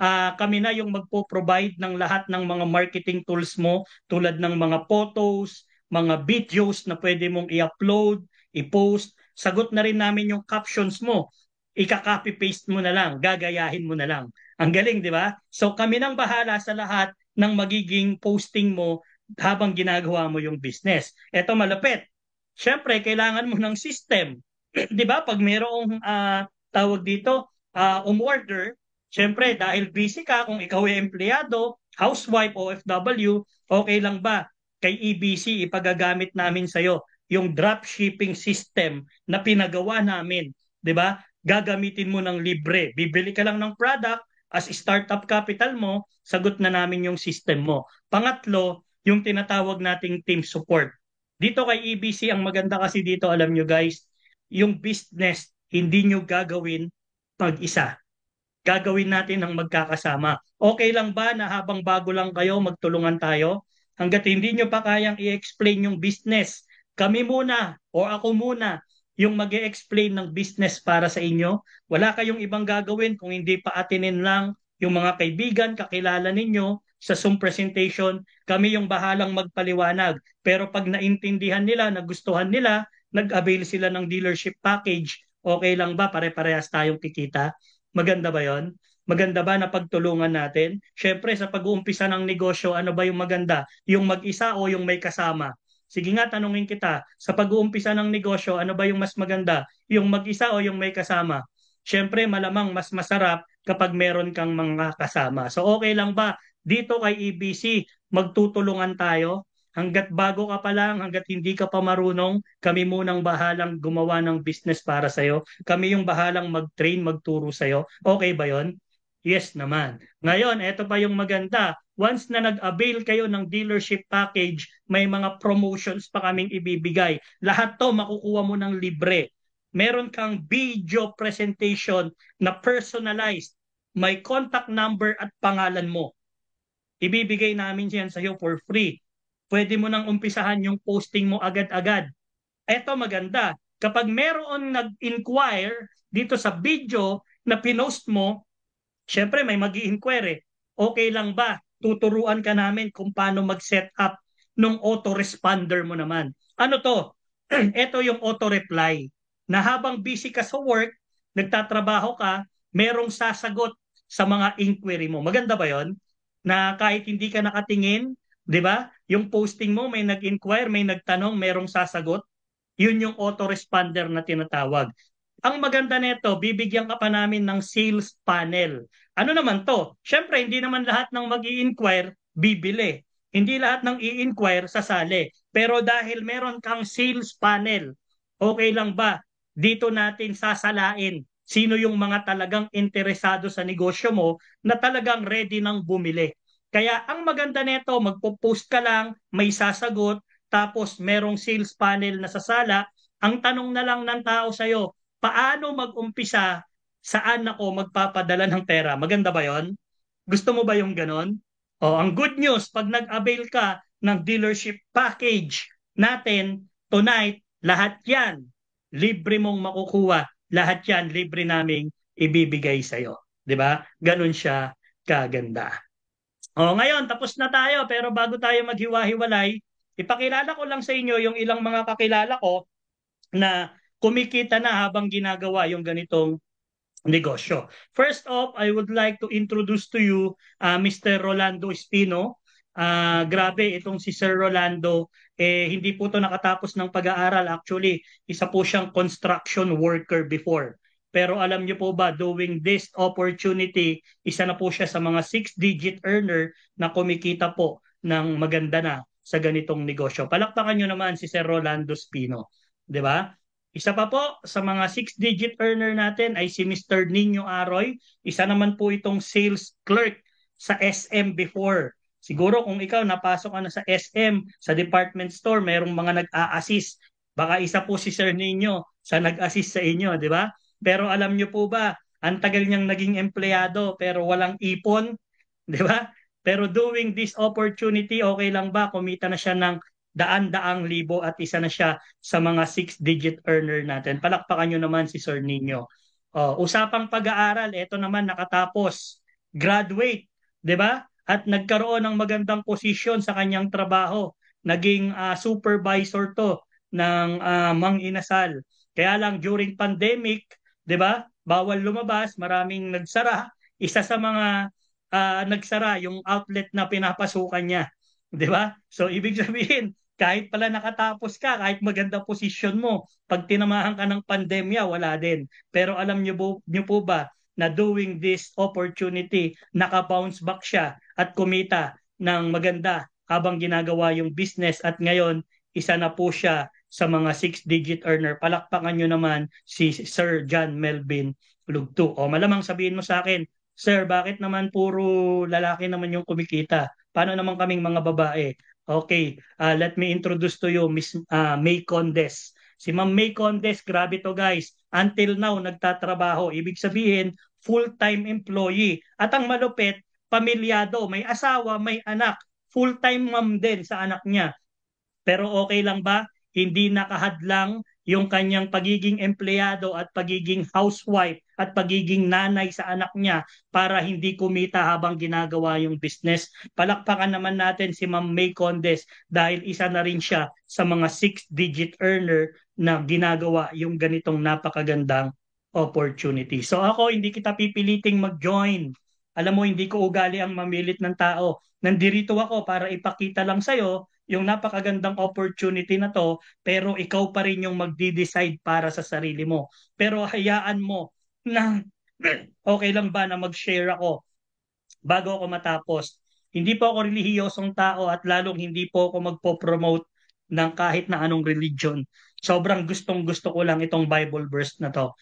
uh, kami na yung magpo-provide ng lahat ng mga marketing tools mo tulad ng mga photos, mga videos na pwede mong i-upload, i-post, sagot na rin namin yung captions mo. Ika-copy-paste mo na lang, gagayahin mo na lang. Ang galing, di ba? So kami nang bahala sa lahat ng magiging posting mo habang ginagawa mo yung business. Ito malapit. Siyempre, kailangan mo ng system. *clears throat* di ba? Pag mayroong uh, ah, tawag dito, uh, umorder, siyempre, dahil busy ka, kung ikaw ay empleyado, housewife, OFW, okay lang ba? Kay EBC, ipagagamit namin sa'yo yung drop shipping system na pinagawa namin, 'di ba? Gagamitin mo ng libre. Bibili ka lang ng product as startup capital mo, sagot na namin yung system mo. Pangatlo, yung tinatawag nating team support. Dito kay EBC, ang maganda kasi dito, alam nyo guys, yung business, hindi nyo gagawin pag-isa gagawin natin ng magkakasama. Okay lang ba na habang bago lang kayo, magtulungan tayo? Hanggat hindi nyo pa kayang i-explain yung business kami muna o ako muna yung mag explain ng business para sa inyo. Wala kayong ibang gagawin kung hindi pa atinin lang yung mga kaibigan, kakilala ninyo sa Zoom presentation. Kami yung bahalang magpaliwanag. Pero pag naintindihan nila, nagustuhan nila, nag-avail sila ng dealership package, okay lang ba? Pare-parehas tayong kikita. Maganda ba yon? Maganda ba na pagtulungan natin? Siyempre, sa pag-uumpisa ng negosyo, ano ba yung maganda? Yung mag-isa o yung may kasama? Sige nga, tanungin kita, sa pag-uumpisa ng negosyo, ano ba yung mas maganda? Yung mag-isa o yung may kasama? Siyempre, malamang mas masarap kapag meron kang mga kasama. So okay lang ba dito kay EBC magtutulungan tayo? Hanggat bago ka pa lang, hanggat hindi ka pa marunong, kami munang bahalang gumawa ng business para sa'yo. Kami yung bahalang mag-train, magturo sa'yo. Okay ba yon? Yes naman. Ngayon, ito pa yung maganda. Once na nag-avail kayo ng dealership package, may mga promotions pa kaming ibibigay. Lahat to makukuha mo ng libre. Meron kang video presentation na personalized. May contact number at pangalan mo. Ibibigay namin yan sa iyo for free. Pwede mo nang umpisahan yung posting mo agad-agad. Ito maganda. Kapag meron nag-inquire dito sa video na pinost mo, Siyempre, may mag inquire Okay lang ba? Tuturuan ka namin kung paano mag-set up ng autoresponder mo naman. Ano to? *clears throat* Ito yung auto-reply. Na habang busy ka sa work, nagtatrabaho ka, merong sasagot sa mga inquiry mo. Maganda ba yon? Na kahit hindi ka nakatingin, di ba? Yung posting mo, may nag-inquire, may nagtanong, merong sasagot. Yun yung autoresponder na tinatawag ang maganda nito, bibigyan ka pa namin ng sales panel. Ano naman to? Siyempre, hindi naman lahat ng mag inquire bibili. Hindi lahat ng i-inquire sasali. Pero dahil meron kang sales panel, okay lang ba? Dito natin sasalain sino yung mga talagang interesado sa negosyo mo na talagang ready nang bumili. Kaya ang maganda nito, magpo-post ka lang, may sasagot, tapos merong sales panel na sasala. Ang tanong na lang ng tao sa'yo, paano mag-umpisa, saan ako magpapadala ng pera. Maganda ba yon? Gusto mo ba yung ganon? O, ang good news, pag nag-avail ka ng dealership package natin tonight, lahat yan, libre mong makukuha. Lahat yan, libre naming ibibigay sa'yo. ba? Diba? Ganon siya kaganda. O, ngayon, tapos na tayo. Pero bago tayo maghiwa-hiwalay, ipakilala ko lang sa inyo yung ilang mga kakilala ko na kumikita na habang ginagawa yung ganitong negosyo. First off, I would like to introduce to you uh, Mr. Rolando Espino. Uh, grabe, itong si Sir Rolando, eh, hindi po to nakatapos ng pag-aaral. Actually, isa po siyang construction worker before. Pero alam niyo po ba, doing this opportunity, isa na po siya sa mga six-digit earner na kumikita po ng maganda na sa ganitong negosyo. Palakpakan niyo naman si Sir Rolando Spino. 'di ba? Isa pa po sa mga six-digit earner natin ay si Mr. Nino Aroy. Isa naman po itong sales clerk sa SM before. Siguro kung ikaw napasok ka na sa SM, sa department store, mayroong mga nag-a-assist. Baka isa po si Sir Nino sa nag-assist sa inyo, di ba? Pero alam niyo po ba, ang tagal niyang naging empleyado pero walang ipon, di ba? Pero doing this opportunity, okay lang ba? Kumita na siya ng daan-daang libo at isa na siya sa mga six-digit earner natin. Palakpakan nyo naman si Sir Nino. Uh, usapang pag-aaral, ito naman nakatapos, graduate, di ba? At nagkaroon ng magandang posisyon sa kanyang trabaho. Naging uh, supervisor to ng uh, Mang Inasal. Kaya lang during pandemic, 'di ba? Bawal lumabas, maraming nagsara. Isa sa mga uh, nagsara yung outlet na pinapasukan niya, 'di ba? So ibig sabihin, kahit pala nakatapos ka, kahit maganda posisyon mo, pag tinamahan ka ng pandemya, wala din. Pero alam niyo po, niyo po ba na doing this opportunity, nakabounce back siya at kumita ng maganda habang ginagawa yung business at ngayon, isa na po siya sa mga six-digit earner. Palakpakan nyo naman si Sir John Melvin Lugto. O malamang sabihin mo sa akin, Sir, bakit naman puro lalaki naman yung kumikita? Paano naman kaming mga babae? Okay, uh, let me introduce to you Miss uh, May Condes. Si Ma'am May Condes, grabe to guys. Until now, nagtatrabaho. Ibig sabihin, full-time employee. At ang malupit, pamilyado. May asawa, may anak. Full-time mom din sa anak niya. Pero okay lang ba? Hindi nakahadlang yung kanyang pagiging empleyado at pagiging housewife at pagiging nanay sa anak niya para hindi kumita habang ginagawa yung business. Palakpakan naman natin si Ma'am May Condes dahil isa na rin siya sa mga six-digit earner na ginagawa yung ganitong napakagandang opportunity. So ako, hindi kita pipiliting mag-join. Alam mo, hindi ko ugali ang mamilit ng tao. Nandirito ako para ipakita lang sa'yo yung napakagandang opportunity na to pero ikaw pa rin yung magde decide para sa sarili mo. Pero hayaan mo na *clears throat* okay lang ba na mag-share ako bago ako matapos. Hindi po ako relihiyosong tao at lalong hindi po ako magpo-promote ng kahit na anong religion. Sobrang gustong-gusto ko lang itong Bible verse na to.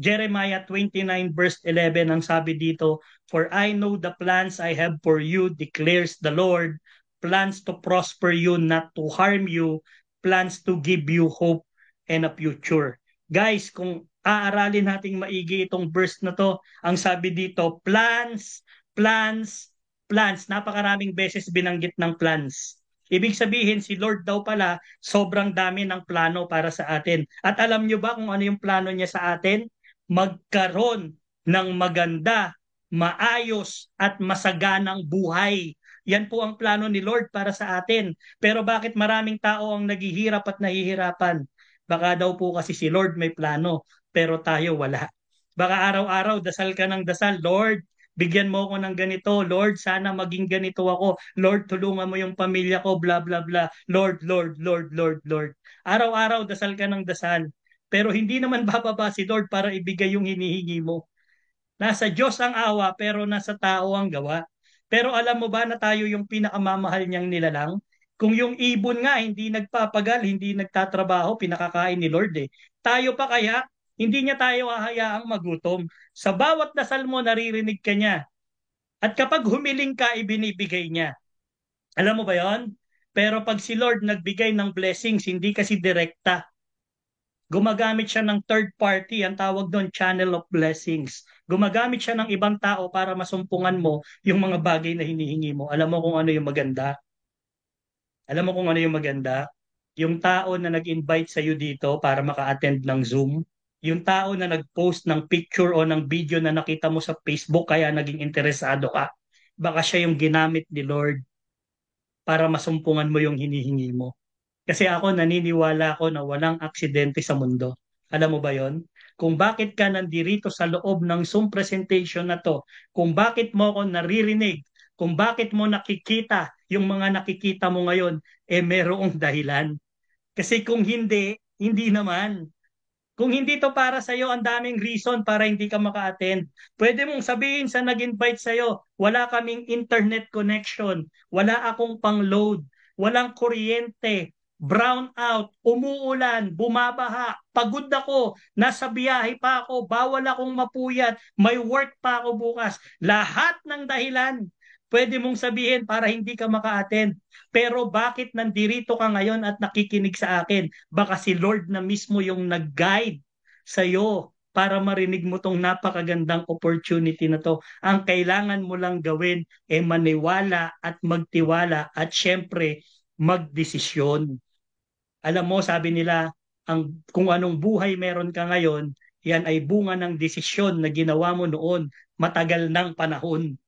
Jeremiah 29 verse 11 ang sabi dito, For I know the plans I have for you, declares the Lord, plans to prosper you, not to harm you, plans to give you hope and a future. Guys, kung aaralin nating maigi itong verse na to. Ang sabi dito, plans, plans, plans. Napakaraming beses binanggit ng plans. Ibig sabihin, si Lord daw pala, sobrang dami ng plano para sa atin. At alam nyo ba kung ano yung plano niya sa atin? Magkaroon ng maganda, maayos, at masaganang buhay. Yan po ang plano ni Lord para sa atin. Pero bakit maraming tao ang naghihirap at nahihirapan? Baka daw po kasi si Lord may plano pero tayo wala. Baka araw-araw dasal ka ng dasal, Lord, bigyan mo ako ng ganito, Lord, sana maging ganito ako, Lord, tulungan mo yung pamilya ko, bla bla bla, Lord, Lord, Lord, Lord, Lord. Araw-araw dasal ka ng dasal, pero hindi naman *laughs* bababa si Lord para ibigay yung hinihingi mo. Nasa Diyos ang awa, pero nasa tao ang gawa. Pero alam mo ba na tayo yung pinakamamahal niyang nilalang? Kung yung ibon nga hindi nagpapagal, hindi nagtatrabaho, pinakakain ni Lord eh. Tayo pa kaya hindi niya tayo hahayaang magutom. Sa bawat dasal mo, naririnig ka niya. At kapag humiling ka, ibinibigay niya. Alam mo ba yon? Pero pag si Lord nagbigay ng blessings, hindi kasi direkta. Gumagamit siya ng third party, ang tawag doon channel of blessings. Gumagamit siya ng ibang tao para masumpungan mo yung mga bagay na hinihingi mo. Alam mo kung ano yung maganda? Alam mo kung ano yung maganda? Yung tao na nag-invite sa iyo dito para maka-attend ng Zoom, yung tao na nag-post ng picture o ng video na nakita mo sa Facebook kaya naging interesado ka, baka siya yung ginamit ni Lord para masumpungan mo yung hinihingi mo. Kasi ako naniniwala ako na walang aksidente sa mundo. Alam mo ba yon? Kung bakit ka nandirito sa loob ng Zoom presentation na to, kung bakit mo ako naririnig, kung bakit mo nakikita yung mga nakikita mo ngayon, eh merong dahilan. Kasi kung hindi, hindi naman. Kung hindi to para sa iyo, ang daming reason para hindi ka maka-attend. Pwede mong sabihin sa nag-invite sa iyo, wala kaming internet connection, wala akong pang-load, walang kuryente, brown out, umuulan, bumabaha, pagod ako, nasa biyahe pa ako, bawal akong mapuyat, may work pa ako bukas. Lahat ng dahilan pwede mong sabihin para hindi ka maka-attend. Pero bakit nandirito ka ngayon at nakikinig sa akin? Baka si Lord na mismo yung nag-guide sa iyo para marinig mo tong napakagandang opportunity na to. Ang kailangan mo lang gawin ay eh maniwala at magtiwala at syempre magdesisyon. Alam mo, sabi nila, ang kung anong buhay meron ka ngayon, yan ay bunga ng desisyon na ginawa mo noon matagal ng panahon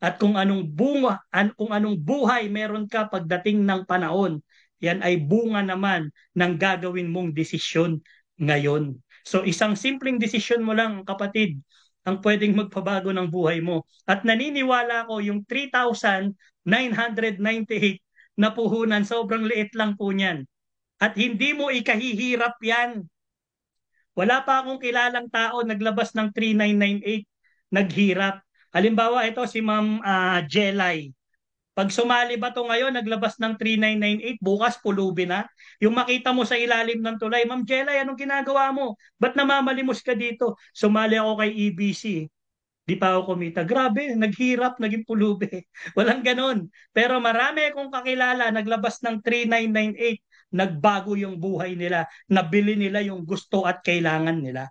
at kung anong bunga an, kung anong buhay meron ka pagdating ng panahon yan ay bunga naman ng gagawin mong desisyon ngayon so isang simpleng desisyon mo lang kapatid ang pwedeng magpabago ng buhay mo at naniniwala ko yung 3,998 na puhunan sobrang liit lang po niyan at hindi mo ikahihirap yan wala pa akong kilalang tao naglabas ng 3998 naghirap Halimbawa, ito si Ma'am uh, ah, Jelay. Pag sumali ba to ngayon, naglabas ng 3998, bukas pulubi na. Yung makita mo sa ilalim ng tulay, Ma'am Jelay, anong ginagawa mo? Ba't namamalimos ka dito? Sumali ako kay EBC. Di pa ako kumita. Grabe, naghirap, naging pulubi. *laughs* Walang ganon. Pero marami kong kakilala, naglabas ng 3998 nagbago yung buhay nila, nabili nila yung gusto at kailangan nila.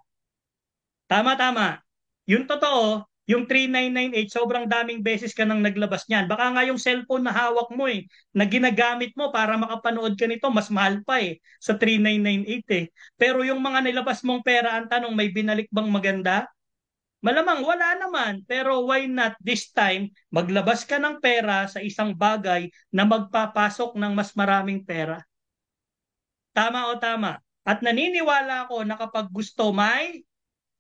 Tama-tama. Yung totoo, yung 3998, sobrang daming beses ka nang naglabas niyan. Baka nga yung cellphone na hawak mo eh, na ginagamit mo para makapanood ka nito, mas mahal pa eh, sa 3998 eh. Pero yung mga nilabas mong pera, ang tanong, may binalik bang maganda? Malamang wala naman, pero why not this time maglabas ka ng pera sa isang bagay na magpapasok ng mas maraming pera? Tama o tama? At naniniwala ako na kapag gusto may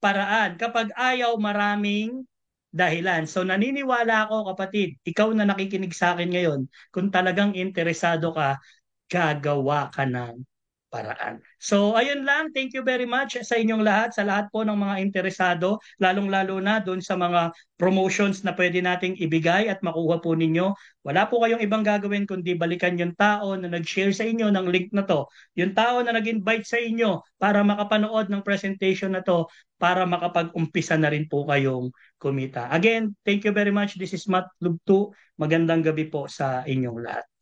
paraan, kapag ayaw maraming dahilan. So naniniwala ako kapatid, ikaw na nakikinig sa akin ngayon, kung talagang interesado ka, gagawa ka ng paraan. So ayun lang, thank you very much sa inyong lahat, sa lahat po ng mga interesado, lalong-lalo na doon sa mga promotions na pwede nating ibigay at makuha po ninyo. Wala po kayong ibang gagawin kundi balikan yung tao na nag-share sa inyo ng link na to, yung tao na nag-invite sa inyo para makapanood ng presentation na to, para makapag-umpisa na rin po kayong kumita. Again, thank you very much. This is Matt Lugto. Magandang gabi po sa inyong lahat.